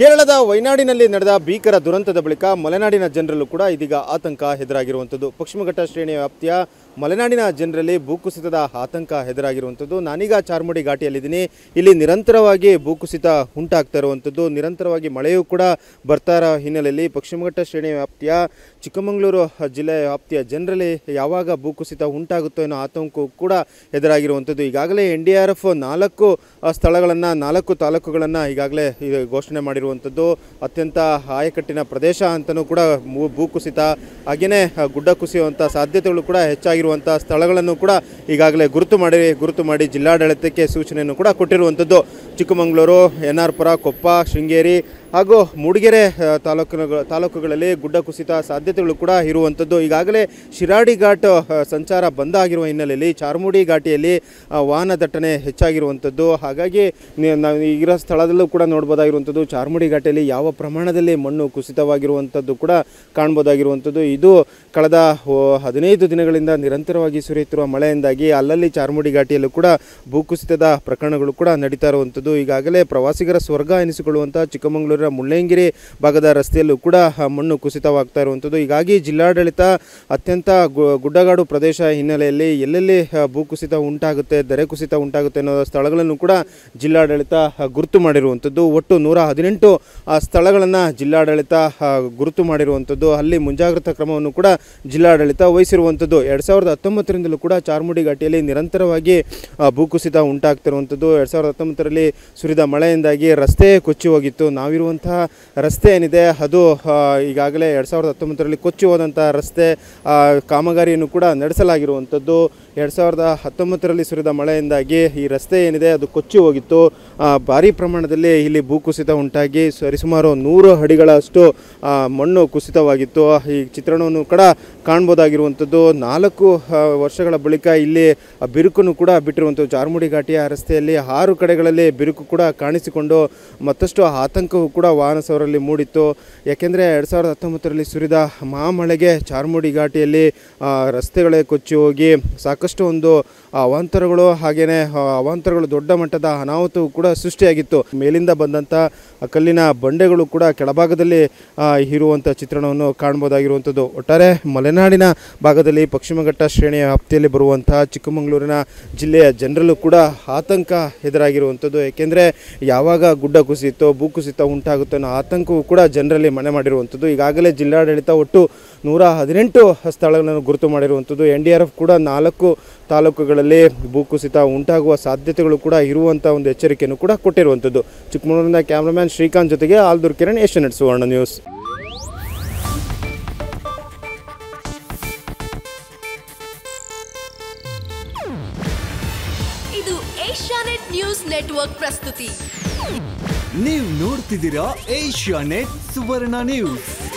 ಕೇರಳದ ವೈನಾಡಿನಲ್ಲಿ ನಡೆದ ಭೀಕರ ದುರಂತದ ಬಳಿಕ ಮಲೆನಾಡಿನ ಜನರಲ್ಲೂ ಕೂಡ ಇದೀಗ ಆತಂಕ ಎದುರಾಗಿರುವಂಥದ್ದು ಪಶ್ಚಿಮಘಟ್ಟ ಶ್ರೇಣಿ ವ್ಯಾಪ್ತಿಯ ಮಲೆನಾಡಿನ ಜನರಲ್ಲಿ ಭೂಕುಸಿತದ ಆತಂಕ ಹೆದರಾಗಿರುವಂಥದ್ದು ನಾನೀಗ ಚಾರ್ಮುಡಿ ಘಾಟಿಯಲ್ಲಿದ್ದೀನಿ ಇಲ್ಲಿ ನಿರಂತರವಾಗಿ ಭೂಕುಸಿತ ಉಂಟಾಗ್ತಾ ಇರುವಂಥದ್ದು ನಿರಂತರವಾಗಿ ಮಳೆಯೂ ಕೂಡ ಬರ್ತಾ ಇರೋ ಹಿನ್ನೆಲೆಯಲ್ಲಿ ಪಶ್ಚಿಮಘಟ್ಟ ಶ್ರೇಣಿ ವ್ಯಾಪ್ತಿಯ ಚಿಕ್ಕಮಗಳೂರು ಜಿಲ್ಲೆಯ ವ್ಯಾಪ್ತಿಯ ಜನರಲ್ಲಿ ಯಾವಾಗ ಭೂಕುಸಿತ ಉಂಟಾಗುತ್ತೋ ಅನ್ನೋ ಆತಂಕ ಕೂಡ ಎದುರಾಗಿರುವಂಥದ್ದು ಈಗಾಗಲೇ ಎನ್ ಡಿ ಆರ್ ಎಫ್ ನಾಲ್ಕು ಸ್ಥಳಗಳನ್ನು ನಾಲ್ಕು ತಾಲೂಕುಗಳನ್ನು ಈಗಾಗಲೇ ಘೋಷಣೆ ಮಾಡಿರುವಂಥದ್ದು ಅತ್ಯಂತ ಆಯಕಟ್ಟಿನ ಪ್ರದೇಶ ಅಂತಲೂ ಕೂಡ ಭೂಕುಸಿತ ಹಾಗೆಯೇ ಗುಡ್ಡ ಕುಸಿಯುವಂಥ ಸಾಧ್ಯತೆಗಳು ಕೂಡ ಹೆಚ್ಚಾಗಿ ಇರುವಂತಹ ಸ್ಥಳಗಳನ್ನು ಕೂಡ ಈಗಾಗಲೇ ಗುರುತು ಮಾಡಿ ಗುರುತು ಮಾಡಿ ಜಿಲ್ಲಾಡಳಿತಕ್ಕೆ ಸೂಚನೆಯನ್ನು ಕೂಡ ಕೊಟ್ಟಿರುವಂಥದ್ದು ಚಿಕ್ಕಮಗಳೂರು ಎನ್ ಆರ್ ಪುರ ಕೊಪ್ಪ ಶೃಂಗೇರಿ ಹಾಗೂ ಮೂಡಿಗೆರೆ ತಾಲೂಕಿನ ತಾಲೂಕುಗಳಲ್ಲಿ ಗುಡ್ಡ ಕುಸಿತ ಸಾಧ್ಯತೆಗಳು ಕೂಡ ಇರುವಂಥದ್ದು ಈಗಾಗಲೇ ಶಿರಾಡಿ ಘಾಟ್ ಸಂಚಾರ ಬಂದ್ ಆಗಿರುವ ಹಿನ್ನೆಲೆಯಲ್ಲಿ ಚಾರ್ಮುಡಿ ಘಾಟಿಯಲ್ಲಿ ವಾಹನ ದಟ್ಟಣೆ ಹೆಚ್ಚಾಗಿರುವಂಥದ್ದು ಹಾಗಾಗಿ ನಾವು ಇರೋ ಸ್ಥಳದಲ್ಲೂ ಕೂಡ ನೋಡ್ಬೋದಾಗಿರುವಂಥದ್ದು ಚಾರ್ಮುಡಿ ಘಾಟಿಯಲ್ಲಿ ಯಾವ ಪ್ರಮಾಣದಲ್ಲಿ ಮಣ್ಣು ಕುಸಿತವಾಗಿರುವಂಥದ್ದು ಕೂಡ ಕಾಣ್ಬೋದಾಗಿರುವಂಥದ್ದು ಇದು ಕಳೆದ ಹದಿನೈದು ದಿನಗಳಿಂದ ನಿರಂತರವಾಗಿ ಸುರಿಯುತ್ತಿರುವ ಮಳೆಯಿಂದಾಗಿ ಅಲ್ಲಲ್ಲಿ ಚಾರ್ಮುಡಿ ಘಾಟಿಯಲ್ಲೂ ಕೂಡ ಭೂಕುಸಿತದ ಪ್ರಕರಣಗಳು ಕೂಡ ನಡೀತಾ ಇರುವಂಥದ್ದು ಈಗಾಗಲೇ ಪ್ರವಾಸಿಗರ ಸ್ವರ್ಗ ಎನಿಸಿಕೊಳ್ಳುವಂಥ ಚಿಕ್ಕಮಗಳೂರು ನಂತರ ಭಾಗದ ರಸ್ತೆಯಲ್ಲೂ ಕೂಡ ಮಣ್ಣು ಕುಸಿತವಾಗ್ತಾ ಇರುವಂಥದ್ದು ಹೀಗಾಗಿ ಜಿಲ್ಲಾಡಳಿತ ಅತ್ಯಂತ ಗುಡ್ಡಗಾಡು ಪ್ರದೇಶ ಹಿನ್ನೆಲೆಯಲ್ಲಿ ಎಲ್ಲೆಲ್ಲಿ ಭೂಕುಸಿತ ಉಂಟಾಗುತ್ತೆ ದರೆ ಕುಸಿತ ಉಂಟಾಗುತ್ತೆ ಅನ್ನೋ ಸ್ಥಳಗಳನ್ನು ಕೂಡ ಜಿಲ್ಲಾಡಳಿತ ಗುರುತು ಮಾಡಿರುವಂಥದ್ದು ಒಟ್ಟು ನೂರ ಹದಿನೆಂಟು ಸ್ಥಳಗಳನ್ನು ಜಿಲ್ಲಾಡಳಿತ ಗುರುತು ಮಾಡಿರುವಂಥದ್ದು ಅಲ್ಲಿ ಮುಂಜಾಗ್ರತಾ ಕ್ರಮವನ್ನು ಕೂಡ ಜಿಲ್ಲಾಡಳಿತ ವಹಿಸಿರುವಂಥದ್ದು ಎರಡು ಸಾವಿರದ ಹತ್ತೊಂಬತ್ತರಿಂದಲೂ ಕೂಡ ಚಾರ್ಮುಡಿ ಘಾಟಿಯಲ್ಲಿ ನಿರಂತರವಾಗಿ ಭೂಕುಸಿತ ಉಂಟಾಗ್ತಿರುವಂಥದ್ದು ಎರಡು ಸಾವಿರದ ಹತ್ತೊಂಬತ್ತರಲ್ಲಿ ಸುರಿದ ಮಳೆಯಿಂದಾಗಿ ರಸ್ತೆ ಕೊಚ್ಚಿ ಹೋಗಿತ್ತು ನಾವಿರುವ ಹೋದಂತಹ ರಸ್ತೆ ಏನಿದೆ ಅದು ಈಗಾಗಲೇ ಎರಡು ಸಾವಿರದ ಹತ್ತೊಂಬತ್ತರಲ್ಲಿ ಕೊಚ್ಚಿ ಹೋದಂಥ ರಸ್ತೆ ಕಾಮಗಾರಿಯನ್ನು ಕೂಡ ನಡೆಸಲಾಗಿರುವಂಥದ್ದು ಎರಡು ಸಾವಿರದ ಹತ್ತೊಂಬತ್ತರಲ್ಲಿ ಸುರಿದ ಮಳೆಯಿಂದಾಗಿ ಈ ರಸ್ತೆ ಏನಿದೆ ಅದು ಕೊಚ್ಚಿ ಹೋಗಿತ್ತು ಭಾರಿ ಪ್ರಮಾಣದಲ್ಲಿ ಇಲ್ಲಿ ಭೂಕುಸಿತ ಉಂಟಾಗಿ ಸರಿಸುಮಾರು ನೂರು ಅಡಿಗಳಷ್ಟು ಮಣ್ಣು ಕುಸಿತವಾಗಿತ್ತು ಈ ಚಿತ್ರಣವನ್ನು ಕೂಡ ಕಾಣ್ಬೋದಾಗಿರುವಂಥದ್ದು ನಾಲ್ಕು ವರ್ಷಗಳ ಬಳಿಕ ಇಲ್ಲಿ ಬಿರುಕನ್ನು ಕೂಡ ಬಿಟ್ಟಿರುವಂಥದ್ದು ಚಾರ್ಮುಡಿ ಘಾಟಿಯ ರಸ್ತೆಯಲ್ಲಿ ಆರು ಕಡೆಗಳಲ್ಲಿ ಬಿರುಕು ಕೂಡ ಕಾಣಿಸಿಕೊಂಡು ಮತ್ತಷ್ಟು ಆತಂಕವೂ ಕೂಡ ವಾಹನ ಸವರಲ್ಲಿ ಮೂಡಿತ್ತು ಯಾಕೆಂದರೆ ಎರಡು ಸಾವಿರದ ಹತ್ತೊಂಬತ್ತರಲ್ಲಿ ಸುರಿದ ಮಹಾಮಳೆಗೆ ಚಾರ್ಮುಡಿ ಘಾಟಿಯಲ್ಲಿ ರಸ್ತೆಗಳೇ ಕೊಚ್ಚಿ ಹೋಗಿ ಸಾಕು ಸಾಕಷ್ಟು ಒಂದು ಅವಾಂತರಗಳು ಹಾಗೆಯೇ ಅವಾಂತರಗಳು ದೊಡ್ಡ ಮಟ್ಟದ ಅನಾಹುತವು ಕೂಡ ಸೃಷ್ಟಿಯಾಗಿತ್ತು ಮೇಲಿಂದ ಬಂದಂಥ ಕಲ್ಲಿನ ಬಂಡೆಗಳು ಕೂಡ ಕೆಳಭಾಗದಲ್ಲಿ ಇರುವಂಥ ಚಿತ್ರಣವನ್ನು ಕಾಣ್ಬೋದಾಗಿರುವಂಥದ್ದು ಒಟ್ಟಾರೆ ಮಲೆನಾಡಿನ ಭಾಗದಲ್ಲಿ ಪಶ್ಚಿಮಘಟ್ಟ ಶ್ರೇಣಿಯ ವ್ಯಾಪ್ತಿಯಲ್ಲಿ ಬರುವಂತಹ ಚಿಕ್ಕಮಗಳೂರಿನ ಜಿಲ್ಲೆಯ ಜನರಲ್ಲೂ ಕೂಡ ಆತಂಕ ಎದುರಾಗಿರುವಂಥದ್ದು ಏಕೆಂದರೆ ಯಾವಾಗ ಗುಡ್ಡ ಕುಸಿತೋ ಭೂ ಕುಸಿತ ಉಂಟಾಗುತ್ತೋ ಅನ್ನೋ ಆತಂಕವು ಕೂಡ ಜನರಲ್ಲಿ ಮನೆ ಮಾಡಿರುವಂಥದ್ದು ಈಗಾಗಲೇ ಜಿಲ್ಲಾಡಳಿತ ಒಟ್ಟು ನೂರ ಹದಿನೆಂಟು ಸ್ಥಳಗಳನ್ನು ಗುರುತು ಮಾಡಿರುವಂಥದ್ದು ಎನ್ ಡಿ ಆರ್ ಎಫ್ ಕೂಡ ನಾಲ್ಕು ತಾಲೂಕುಗಳಲ್ಲಿ ಪ್ರದೇಶಗಳಲ್ಲಿ ಭೂಕುಸಿತ ಉಂಟಾಗುವ ಸಾಧ್ಯತೆಗಳು ಕೂಡ ಇರುವಂತಹ ಒಂದು ಎಚ್ಚರಿಕೆಯನ್ನು ಕೂಡ ಕೊಟ್ಟಿರುವಂಥದ್ದು ಚಿಕ್ಕಮಗಳೂರಿನ ಕ್ಯಾಮ್ರಾಮ್ಯಾನ್ ಶ್ರೀಕಾಂತ್ ಜೊತೆಗೆ Aldur Kiran Asianet Suvarna news news network ಪ್ರಸ್ತುತಿ ನೀವು ನೋಡ್ತಿದ್ದೀರಾ ಏಷ್ಯಾನೆಟ್ ಸುವರ್ಣ ನ್ಯೂಸ್